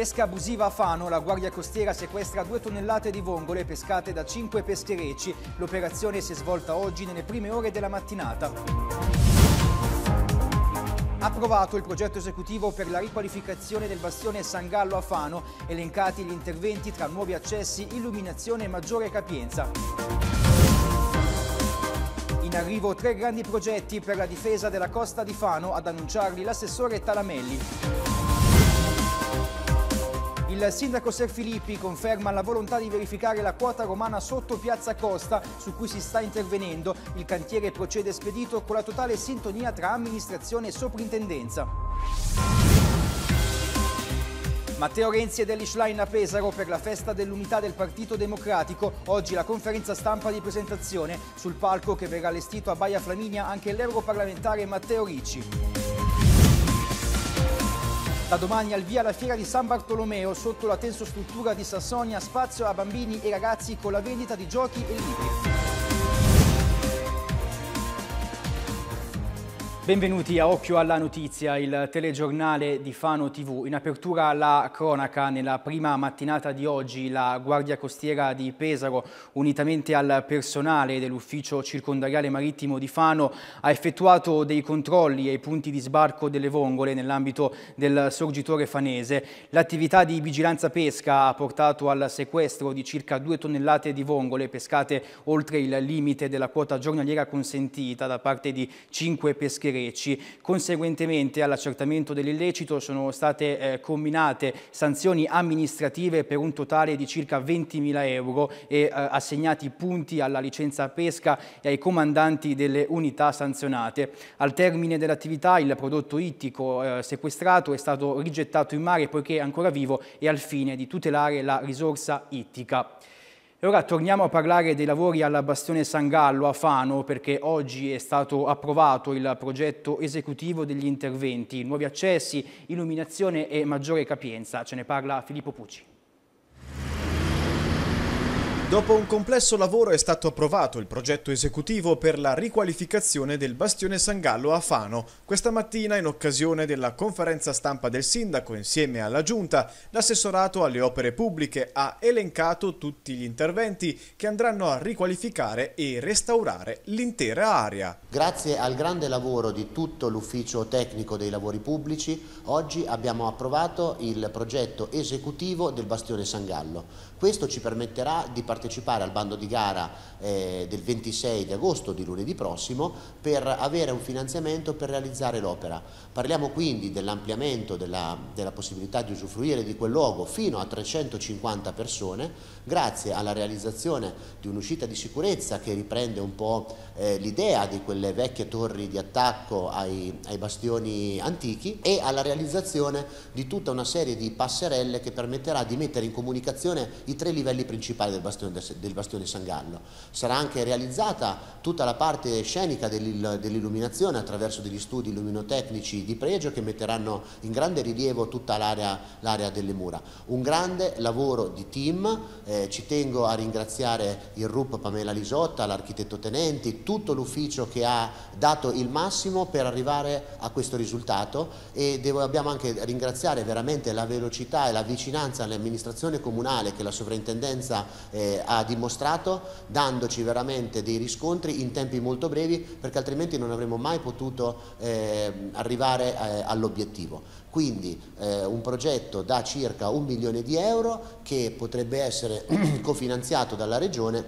pesca abusiva a Fano, la Guardia Costiera sequestra due tonnellate di vongole pescate da cinque pescherecci. L'operazione si è svolta oggi nelle prime ore della mattinata. Approvato il progetto esecutivo per la riqualificazione del bastione San Gallo a Fano, elencati gli interventi tra nuovi accessi, illuminazione e maggiore capienza. In arrivo tre grandi progetti per la difesa della costa di Fano, ad annunciarli l'assessore Talamelli. Il sindaco Serfilippi conferma la volontà di verificare la quota romana sotto Piazza Costa su cui si sta intervenendo. Il cantiere procede spedito con la totale sintonia tra amministrazione e soprintendenza. Matteo Renzi e Elish Line a Pesaro per la festa dell'unità del Partito Democratico. Oggi la conferenza stampa di presentazione sul palco che verrà allestito a Baia Flaminia anche l'europarlamentare Matteo Ricci. Da domani al via la fiera di San Bartolomeo, sotto la tensostruttura di Sassonia, spazio a bambini e ragazzi con la vendita di giochi e libri. Benvenuti a Occhio alla Notizia, il telegiornale di Fano TV. In apertura alla cronaca, nella prima mattinata di oggi la Guardia Costiera di Pesaro, unitamente al personale dell'Ufficio Circondariale Marittimo di Fano, ha effettuato dei controlli ai punti di sbarco delle vongole nell'ambito del sorgitore fanese. L'attività di vigilanza pesca ha portato al sequestro di circa due tonnellate di vongole pescate oltre il limite della quota giornaliera consentita da parte di cinque pescherie greci. Conseguentemente all'accertamento dell'illecito sono state eh, combinate sanzioni amministrative per un totale di circa 20.000 euro e eh, assegnati punti alla licenza pesca e ai comandanti delle unità sanzionate. Al termine dell'attività il prodotto ittico eh, sequestrato è stato rigettato in mare poiché è ancora vivo e al fine di tutelare la risorsa ittica. E ora torniamo a parlare dei lavori alla Bastione San Gallo a Fano perché oggi è stato approvato il progetto esecutivo degli interventi, nuovi accessi, illuminazione e maggiore capienza. Ce ne parla Filippo Pucci. Dopo un complesso lavoro è stato approvato il progetto esecutivo per la riqualificazione del bastione San Gallo a Fano. Questa mattina, in occasione della conferenza stampa del sindaco insieme alla giunta, l'assessorato alle opere pubbliche ha elencato tutti gli interventi che andranno a riqualificare e restaurare l'intera area. Grazie al grande lavoro di tutto l'ufficio tecnico dei lavori pubblici, oggi abbiamo approvato il progetto esecutivo del bastione San Gallo questo ci permetterà di partecipare al bando di gara eh, del 26 di agosto di lunedì prossimo per avere un finanziamento per realizzare l'opera. Parliamo quindi dell'ampliamento della, della, possibilità di usufruire di quel luogo fino a 350 persone grazie alla realizzazione di un'uscita di sicurezza che riprende un po' eh, l'idea di quelle vecchie torri di attacco ai, ai bastioni antichi e alla realizzazione di tutta una serie di passerelle che permetterà di mettere in comunicazione i tre livelli principali del bastione, del bastione San Gallo. Sarà anche realizzata tutta la parte scenica dell'illuminazione attraverso degli studi illuminotecnici di pregio che metteranno in grande rilievo tutta l'area delle mura. Un grande lavoro di team, eh, ci tengo a ringraziare il RUP Pamela Lisotta, l'architetto Tenenti, tutto l'ufficio che ha dato il massimo per arrivare a questo risultato e devo, dobbiamo anche ringraziare veramente la velocità e la vicinanza all'amministrazione comunale che la sovrintendenza eh, ha dimostrato, dandoci veramente dei riscontri in tempi molto brevi perché altrimenti non avremmo mai potuto eh, arrivare eh, all'obiettivo. Quindi eh, un progetto da circa un milione di euro che potrebbe essere cofinanziato dalla Regione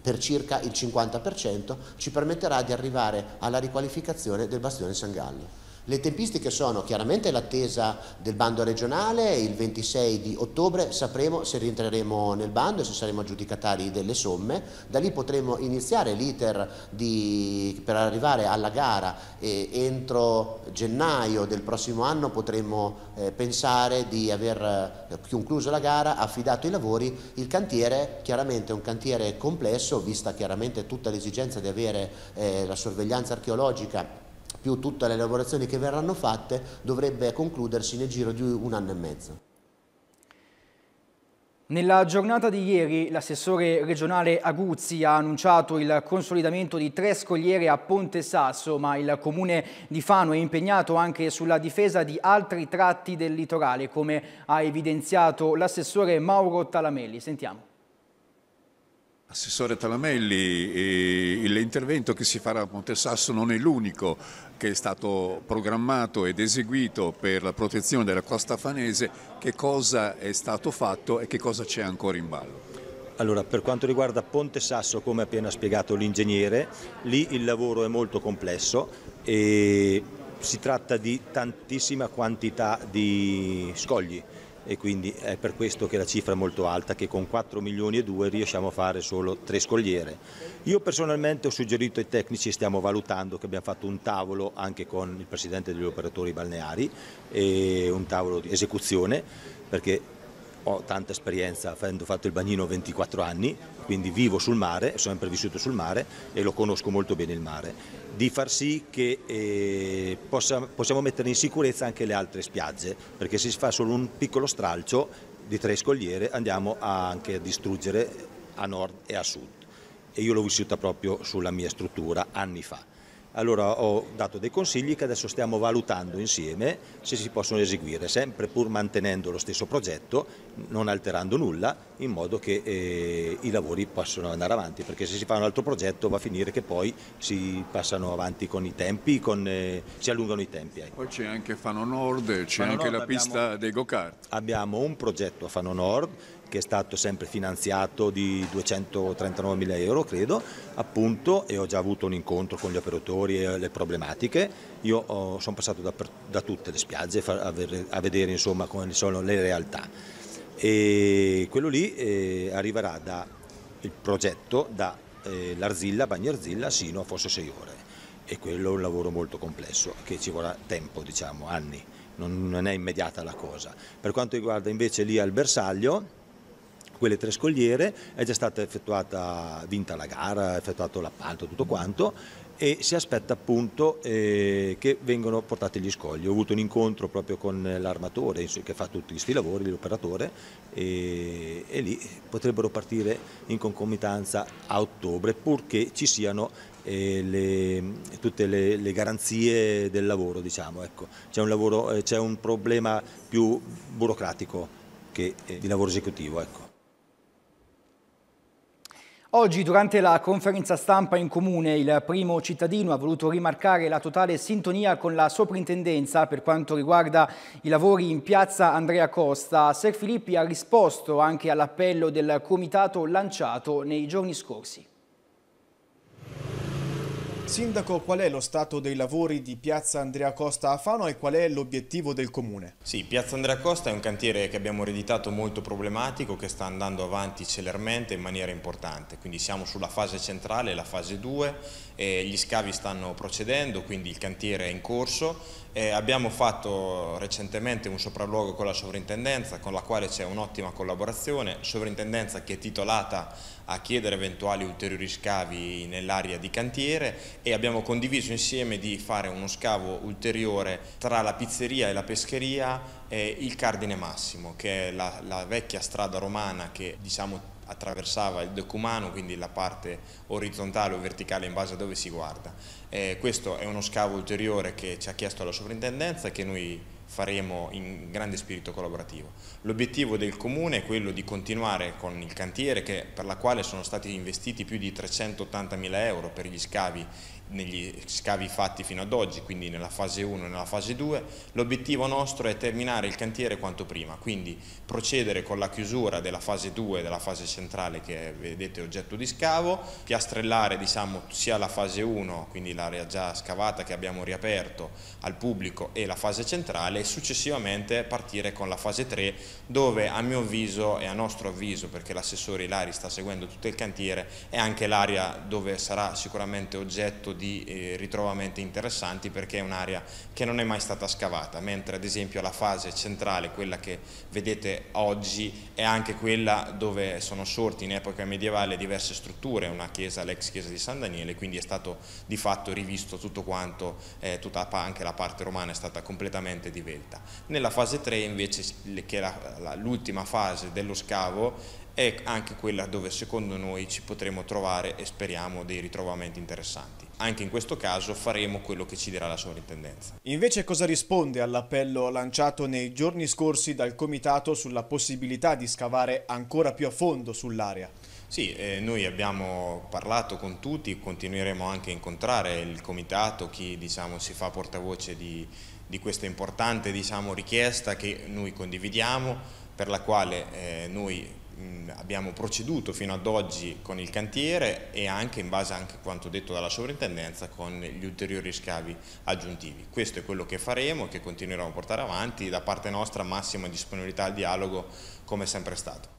per circa il 50% ci permetterà di arrivare alla riqualificazione del bastione San Gallo. Le tempistiche sono chiaramente l'attesa del bando regionale, il 26 di ottobre sapremo se rientreremo nel bando e se saremo aggiudicatari delle somme, da lì potremo iniziare l'iter per arrivare alla gara e entro gennaio del prossimo anno potremo eh, pensare di aver eh, concluso la gara, affidato i lavori, il cantiere chiaramente è un cantiere complesso vista chiaramente tutta l'esigenza di avere eh, la sorveglianza archeologica più tutte le lavorazioni che verranno fatte, dovrebbe concludersi nel giro di un anno e mezzo. Nella giornata di ieri l'assessore regionale Aguzzi ha annunciato il consolidamento di tre scogliere a Ponte Sasso, ma il comune di Fano è impegnato anche sulla difesa di altri tratti del litorale, come ha evidenziato l'assessore Mauro Talamelli. Sentiamo. Assessore Talamelli, eh, l'intervento che si farà a Montesasso non è l'unico che è stato programmato ed eseguito per la protezione della costa fanese, che cosa è stato fatto e che cosa c'è ancora in ballo? Allora, per quanto riguarda Ponte Sasso, come appena spiegato l'ingegnere, lì il lavoro è molto complesso e si tratta di tantissima quantità di scogli e quindi è per questo che la cifra è molto alta, che con 4 milioni e 2 riusciamo a fare solo 3 scogliere. Io personalmente ho suggerito ai tecnici, stiamo valutando, che abbiamo fatto un tavolo anche con il Presidente degli operatori balneari, un tavolo di esecuzione, perché ho tanta esperienza, avendo fatto il bagnino 24 anni, quindi vivo sul mare, sono sempre vissuto sul mare e lo conosco molto bene il mare, di far sì che eh, possa, possiamo mettere in sicurezza anche le altre spiagge, perché se si fa solo un piccolo stralcio di tre scogliere andiamo a anche a distruggere a nord e a sud e io l'ho vissuta proprio sulla mia struttura anni fa. Allora ho dato dei consigli che adesso stiamo valutando insieme se si possono eseguire, sempre pur mantenendo lo stesso progetto, non alterando nulla, in modo che eh, i lavori possano andare avanti, perché se si fa un altro progetto va a finire che poi si passano avanti con i tempi, con, eh, si allungano i tempi. Ecco. Poi c'è anche Fano Nord, c'è anche Nord la abbiamo, pista dei go-kart. Abbiamo un progetto a Fano Nord che è stato sempre finanziato di 239 mila euro credo appunto e ho già avuto un incontro con gli operatori e le problematiche io oh, sono passato da, da, tutte le spiagge a, a vedere insomma quali sono le realtà e quello lì eh, arriverà da il progetto da eh, Larzilla, Bagnarzilla sino a Fosso 6 Ore e quello è un lavoro molto complesso che ci vorrà tempo diciamo anni non, non è immediata la cosa per quanto riguarda invece lì al bersaglio quelle tre scogliere, è già stata effettuata, vinta la gara, effettuato l'appalto, tutto quanto e si aspetta appunto eh, che vengano portati gli scogli. Ho avuto un incontro proprio con l'armatore che fa tutti questi lavori, l'operatore, e, e, lì potrebbero partire in concomitanza a ottobre purché ci siano eh, le, tutte le, le, garanzie del lavoro. Diciamo, ecco. c'è, un lavoro, eh, c'è un problema più burocratico che eh, di lavoro esecutivo. Ecco. Oggi durante la conferenza stampa in comune il primo cittadino ha voluto rimarcare la totale sintonia con la soprintendenza per quanto riguarda i lavori in piazza Andrea Costa. Ser Filippi ha risposto anche all'appello del comitato lanciato nei giorni scorsi. Sindaco, qual è lo stato dei lavori di Piazza Andrea Costa a Fano e qual è l'obiettivo del Comune? Sì, Piazza Andrea Costa è un cantiere che abbiamo ereditato molto problematico, che sta andando avanti celermente in maniera importante, quindi siamo sulla fase centrale, la fase 2, eh, gli scavi stanno procedendo, quindi il cantiere è in corso. Eh, abbiamo fatto recentemente un sopralluogo con la sovrintendenza con la quale c'è un'ottima collaborazione, sovrintendenza che è titolata a chiedere eventuali ulteriori scavi nell'area di cantiere e abbiamo condiviso insieme di fare uno scavo ulteriore tra la pizzeria e la pescheria e il Cardine Massimo, che è la, la vecchia strada romana che diciamo attraversava il decumano, quindi la parte orizzontale o verticale in base a dove si guarda. Eh, questo è uno scavo ulteriore che ci ha chiesto la sovrintendenza e che noi faremo in grande spirito collaborativo. L'obiettivo del Comune è quello di continuare con il cantiere che, per la quale sono stati investiti più di 380 mila euro per gli scavi negli scavi fatti fino ad oggi, quindi nella fase 1 e nella fase 2, l'obiettivo nostro è terminare il cantiere quanto prima, quindi procedere con la chiusura della fase 2 della fase centrale che è, vedete oggetto di scavo, piastrellare diciamo, sia la fase 1, quindi l'area già scavata che abbiamo riaperto al pubblico e la fase centrale e successivamente partire con la fase 3 dove a mio avviso e a nostro avviso perché l'assessore Ilari sta seguendo tutto il cantiere è anche l'area dove sarà sicuramente oggetto di di eh, ritrovamenti interessanti perché è un'area che non è mai stata scavata, mentre ad esempio la fase centrale, quella che vedete oggi, è anche quella dove sono sorti in epoca medievale diverse strutture, una chiesa, l'ex chiesa di San Daniele, quindi è stato di fatto rivisto tutto quanto, eh, tutta anche la parte romana è stata completamente divelta. Nella fase 3 invece, che è l'ultima fase dello scavo, è anche quella dove secondo noi ci potremo trovare e speriamo dei ritrovamenti interessanti. Anche in questo caso faremo quello che ci dirà la sovrintendenza. Invece cosa risponde all'appello lanciato nei giorni scorsi dal Comitato sulla possibilità di scavare ancora più a fondo sull'area? Sì, eh, noi abbiamo parlato con tutti, continueremo anche a incontrare il comitato, chi diciamo, si fa portavoce di, di questa importante diciamo, richiesta che noi condividiamo, per la quale eh, noi abbiamo proceduto fino ad oggi con il cantiere e anche in base a quanto detto dalla sovrintendenza con gli ulteriori scavi aggiuntivi. Questo è quello che faremo e che continueremo a portare avanti, da parte nostra massima disponibilità al dialogo come sempre stato.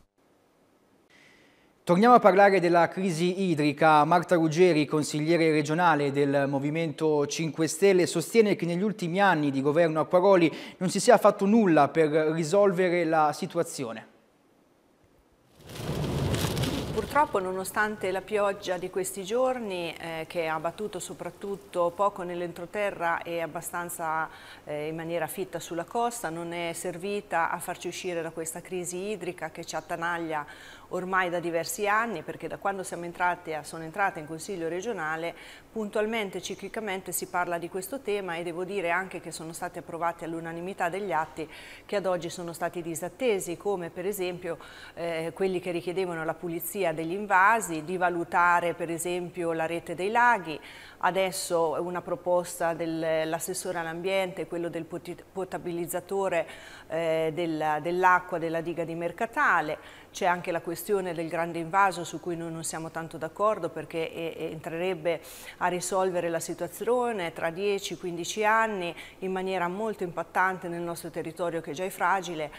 Torniamo a parlare della crisi idrica. Marta Ruggeri, consigliere regionale del Movimento 5 Stelle, sostiene che negli ultimi anni di governo a Paroli non si sia fatto nulla per risolvere la situazione. Purtroppo nonostante la pioggia di questi giorni eh, che ha battuto soprattutto poco nell'entroterra e abbastanza eh, in maniera fitta sulla costa non è servita a farci uscire da questa crisi idrica che ci attanaglia ormai da diversi anni perché da quando entrate, sono entrata in Consiglio regionale puntualmente, ciclicamente si parla di questo tema e devo dire anche che sono stati approvati all'unanimità degli atti che ad oggi sono stati disattesi come per esempio eh, quelli che richiedevano la pulizia degli invasi, di valutare per esempio la rete dei laghi, adesso una proposta dell'assessore all'ambiente, quello del potabilizzatore eh, dell'acqua della diga di Mercatale, c'è anche la questione del grande invaso su cui noi non siamo tanto d'accordo perché eh, eh, entrerebbe a risolvere la situazione tra 10-15 anni in maniera molto impattante nel nostro territorio che già è fragile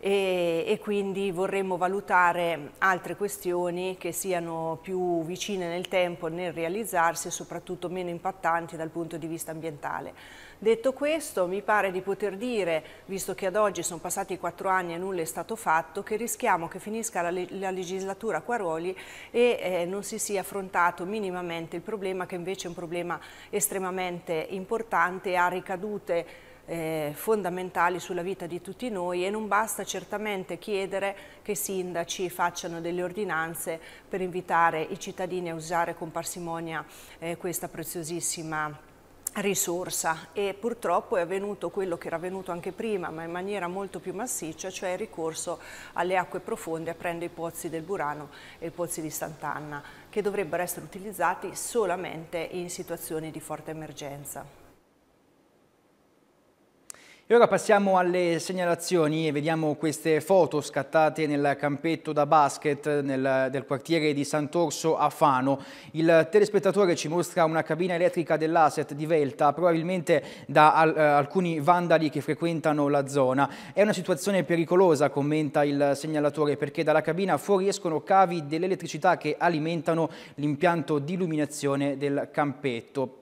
e, e, quindi vorremmo valutare altre questioni che siano più vicine nel tempo nel realizzarsi e soprattutto meno impattanti dal punto di vista ambientale. Detto questo mi pare di poter dire, visto che ad oggi sono passati quattro anni e nulla è stato fatto, che rischiamo che finisca la, la legislatura Quaroli e eh, non si sia affrontato minimamente il problema che invece è un problema estremamente importante e ha ricadute eh, fondamentali sulla vita di tutti noi e non basta certamente chiedere che i sindaci facciano delle ordinanze per invitare i cittadini a usare con parsimonia eh, questa preziosissima risorsa e purtroppo è avvenuto quello che era avvenuto anche prima ma in maniera molto più massiccia cioè il ricorso alle acque profonde aprendo i pozzi del Burano e i pozzi di Sant'Anna che dovrebbero essere utilizzati solamente in situazioni di forte emergenza. E ora passiamo alle segnalazioni e vediamo queste foto scattate nel campetto da basket nel, del quartiere di Sant'Orso a Fano. Il telespettatore ci mostra una cabina elettrica dell'asset di Velta, probabilmente da al, eh, alcuni vandali che frequentano la zona. È una situazione pericolosa, commenta il segnalatore, perché dalla cabina fuoriescono cavi dell'elettricità che alimentano l'impianto di illuminazione del campetto.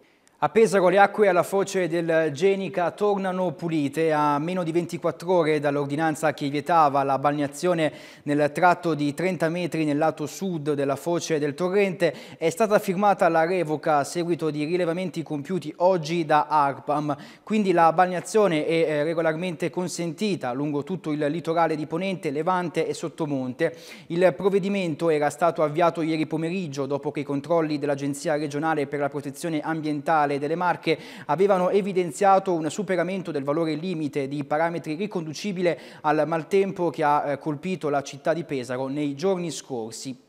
A Pesaro le acque alla foce del Genica tornano pulite. A meno di 24 ore dall'ordinanza che vietava la balneazione nel tratto di 30 metri nel lato sud della foce del torrente è stata firmata la revoca a seguito di rilevamenti compiuti oggi da ARPAM. Quindi la balneazione è eh, regolarmente consentita lungo tutto il litorale di Ponente, Levante e Sottomonte. Il provvedimento era stato avviato ieri pomeriggio dopo che i controlli dell'Agenzia regionale per la protezione ambientale Regionale delle Marche avevano evidenziato un superamento del valore limite di parametri riconducibile al maltempo che ha eh, colpito la città di Pesaro nei giorni scorsi.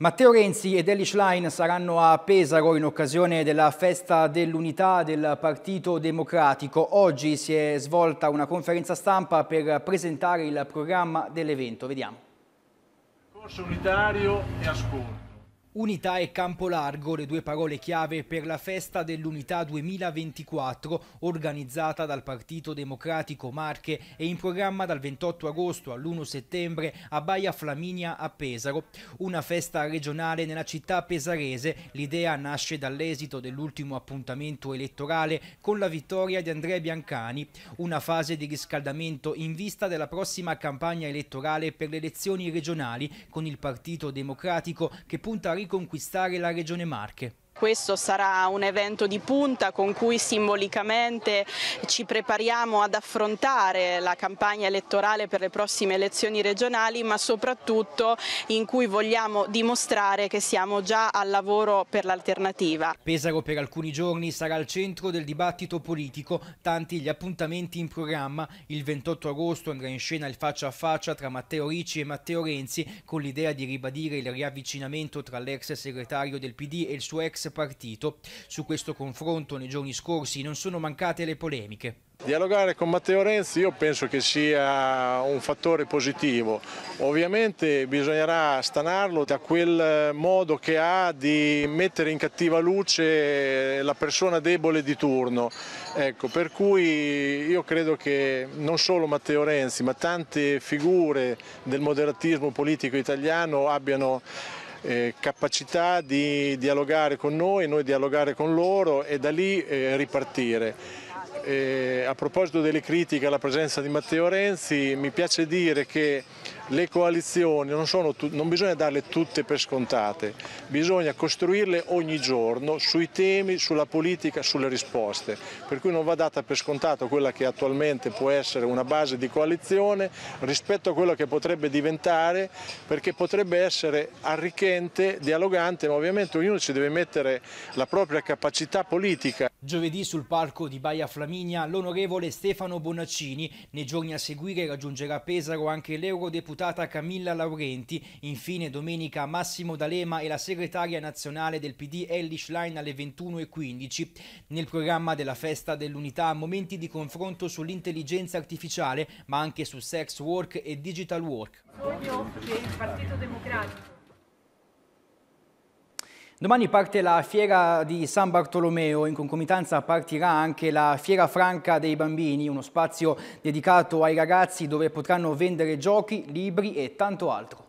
Matteo Renzi ed Elish Schlein saranno a Pesaro in occasione della festa dell'unità del Partito Democratico. Oggi si è svolta una conferenza stampa per presentare il programma dell'evento. Vediamo. Corso unitario e ascolto. Unità e campo largo, le due parole chiave per la festa dell'Unità 2024 organizzata dal Partito Democratico Marche e in programma dal 28 agosto all'1 settembre a Baia Flaminia a Pesaro. Una festa regionale nella città pesarese, l'idea nasce dall'esito dell'ultimo appuntamento elettorale con la vittoria di Andrea Biancani, una fase di riscaldamento in vista della prossima campagna elettorale per le elezioni regionali con il Partito Democratico che punta a conquistare la regione Marche. Questo sarà un evento di punta con cui simbolicamente ci prepariamo ad affrontare la campagna elettorale per le prossime elezioni regionali, ma soprattutto in cui vogliamo dimostrare che siamo già al lavoro per l'alternativa. Pesaro per alcuni giorni sarà al centro del dibattito politico, tanti gli appuntamenti in programma. Il 28 agosto andrà in scena il faccia a faccia tra Matteo Ricci e Matteo Renzi con l'idea di ribadire il riavvicinamento tra l'ex segretario del PD e il suo ex partito. Su questo confronto nei giorni scorsi non sono mancate le polemiche. Dialogare con Matteo Renzi io penso che sia un fattore positivo, ovviamente bisognerà stanarlo da quel modo che ha di mettere in cattiva luce la persona debole di turno, ecco, per cui io credo che non solo Matteo Renzi ma tante figure del moderatismo politico italiano abbiano eh, capacità di dialogare con noi, noi dialogare con loro e da lì eh, ripartire. Eh, a proposito delle critiche alla presenza di Matteo Renzi, mi piace dire che le coalizioni non, non, bisogna darle tutte per scontate, bisogna costruirle ogni giorno sui temi, sulla politica, sulle risposte, per cui non va data per scontato quella che attualmente può essere una base di coalizione rispetto a quella che potrebbe diventare perché potrebbe essere arricchente, dialogante, ma ovviamente ognuno ci deve mettere la propria capacità politica Giovedì sul palco di Baia Flaminia l'onorevole Stefano Bonaccini, nei giorni a seguire raggiungerà Pesaro anche l'eurodeputata Camilla Laurenti, infine domenica Massimo D'Alema e la segretaria nazionale del PD Ellie Schlein alle 21.15. Nel programma della festa dell'unità momenti di confronto sull'intelligenza artificiale ma anche su sex work e digital work. Sogno che il Partito Democratico Domani parte la fiera di San Bartolomeo, in concomitanza partirà anche la fiera franca dei bambini, uno spazio dedicato ai ragazzi dove potranno vendere giochi, libri e tanto altro.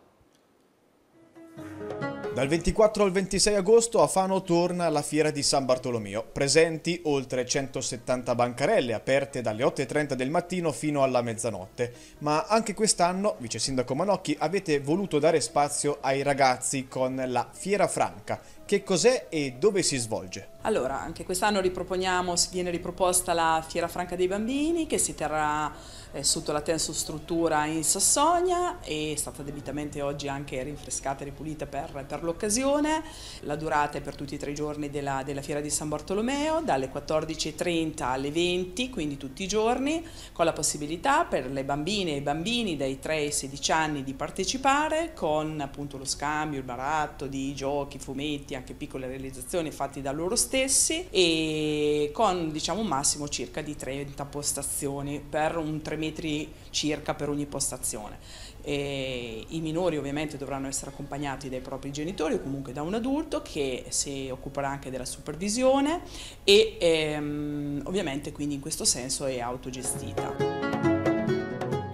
Dal 24 al 26 agosto a Fano torna la fiera di San Bartolomeo, presenti oltre 170 bancarelle aperte dalle 8.30 del mattino fino alla mezzanotte, ma anche quest'anno, vice sindaco Manocchi, avete voluto dare spazio ai ragazzi con la Fiera Franca, che cos'è e dove si svolge? Allora, anche quest'anno riproponiamo, viene riproposta la Fiera Franca dei Bambini che si terrà eh, sotto la Tenso Struttura in Sassonia e è stata debitamente oggi anche rinfrescata e ripulita per, per l'occasione. La durata è per tutti e tre i giorni della, della Fiera di San Bartolomeo, dalle 14.30 alle 20, quindi tutti i giorni, con la possibilità per le bambine e i bambini dai 3 ai 16 anni di partecipare con appunto lo scambio, il baratto di giochi, fumetti, anche piccole realizzazioni fatte da loro stessi e con diciamo un massimo circa di 30 postazioni per un 3 metri circa per ogni postazione. E I minori ovviamente dovranno essere accompagnati dai propri genitori o comunque da un adulto che si occuperà anche della supervisione e ehm, ovviamente quindi in questo senso è autogestita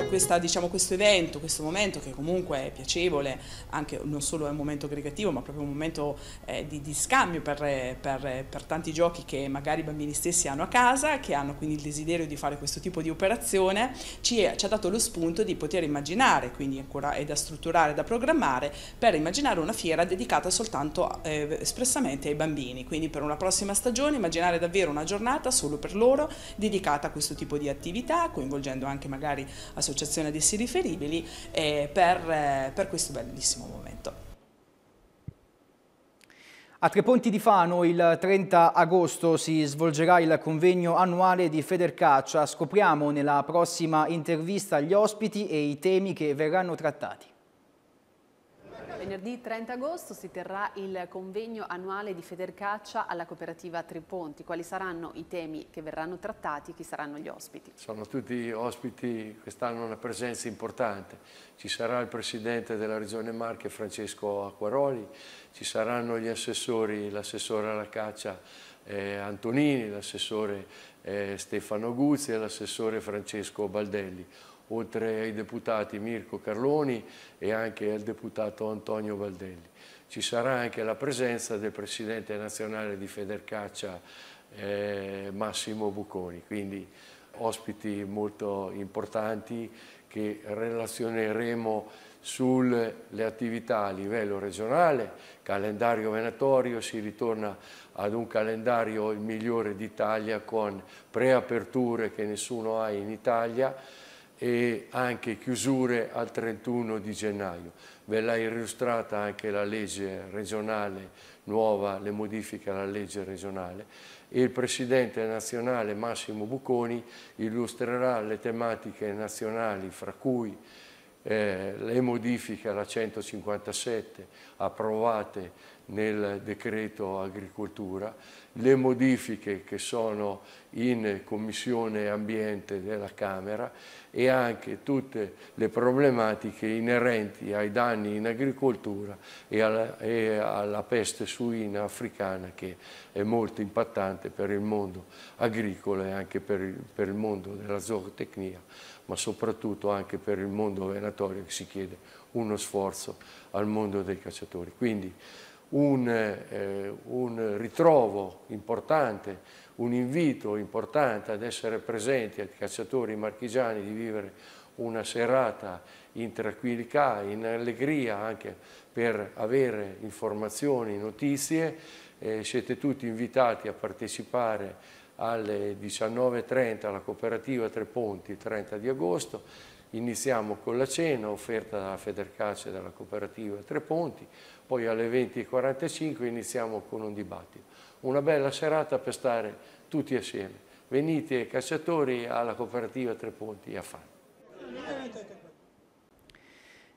questa, diciamo, questo evento, questo momento che comunque è piacevole, anche, non solo è un momento aggregativo, ma proprio un momento eh, di, di, scambio per, per, per, tanti giochi che magari i bambini stessi hanno a casa, che hanno quindi il desiderio di fare questo tipo di operazione, ci, è, ci ha dato lo spunto di poter immaginare, quindi ancora è da strutturare, da programmare, per immaginare una fiera dedicata soltanto eh, espressamente ai bambini, quindi per una prossima stagione immaginare davvero una giornata solo per loro dedicata a questo tipo di attività, coinvolgendo anche magari associazioni dell'Associazione ad essi riferibili eh, per, eh, per questo bellissimo momento. A Tre Ponti di Fano il 30 agosto si svolgerà il convegno annuale di Federcaccia. Scopriamo nella prossima intervista gli ospiti e i temi che verranno trattati. Venerdì 30 agosto si terrà il convegno annuale di Federcaccia alla cooperativa Triponti. Quali saranno i temi che verranno trattati e chi saranno gli ospiti? Sono tutti ospiti, quest'anno una presenza importante. Ci sarà il presidente della regione Marche Francesco Acquaroli, ci saranno gli assessori, l'assessore alla caccia eh, Antonini, l'assessore eh, Stefano Guzzi e l'assessore Francesco Baldelli oltre ai deputati Mirko Carloni e anche al deputato Antonio Valdelli. Ci sarà anche la presenza del presidente nazionale di Federcaccia eh, Massimo Bucconi, quindi ospiti molto importanti che relazioneremo sulle attività a livello regionale, calendario venatorio, si ritorna ad un calendario migliore d'Italia con preaperture che nessuno ha in Italia, e anche chiusure al 31 di gennaio. Ve l'ha illustrata anche la legge regionale nuova, le modifiche alla legge regionale il Presidente nazionale Massimo Bucconi illustrerà le tematiche nazionali fra cui eh, le modifiche alla 157 approvate nel decreto agricoltura, le modifiche che sono in Commissione Ambiente della Camera e anche tutte le problematiche inerenti ai danni in agricoltura e alla, e alla peste suina africana che è molto impattante per il mondo agricolo e anche per il, per il mondo della zootecnia, ma soprattutto anche per il mondo venatorio che si chiede uno sforzo al mondo dei cacciatori. Quindi, un, eh, un, ritrovo importante, un invito importante ad essere presenti ai cacciatori marchigiani, di vivere una serata in tranquillità, in allegria anche per avere informazioni, notizie. Eh, siete tutti invitati a partecipare alle 19.30 alla cooperativa Tre Ponti, 30 di agosto. Iniziamo con la cena offerta dalla Federcace e dalla cooperativa Tre Ponti, poi alle 20.45 iniziamo con un dibattito. Una bella serata per stare tutti assieme. Venite cacciatori alla cooperativa Tre Ponti a fare.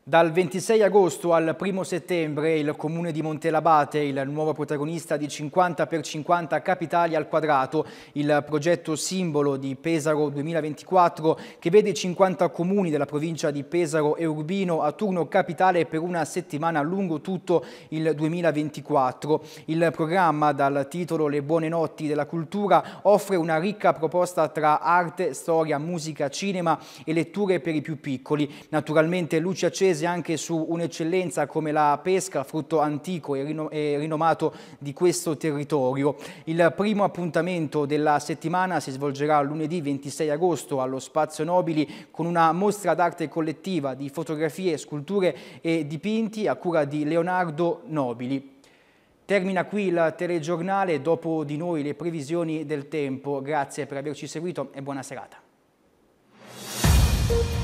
Dal 26 agosto al 1 settembre il comune di Montelabate, il nuovo protagonista di 50 per 50 capitali al quadrato, il progetto simbolo di Pesaro 2024 che vede 50 comuni della provincia di Pesaro e Urbino a turno capitale per una settimana lungo tutto il 2024. Il programma dal titolo Le buone notti della cultura offre una ricca proposta tra arte, storia, musica, cinema e letture per i più piccoli. Naturalmente luci accese attesi anche su un'eccellenza come la pesca, frutto antico e, rinom e rinomato di questo territorio. Il primo appuntamento della settimana si svolgerà lunedì 26 agosto allo Spazio Nobili con una mostra d'arte collettiva di fotografie, sculture e dipinti a cura di Leonardo Nobili. Termina qui il telegiornale, dopo di noi le previsioni del tempo. Grazie per averci seguito e buona serata.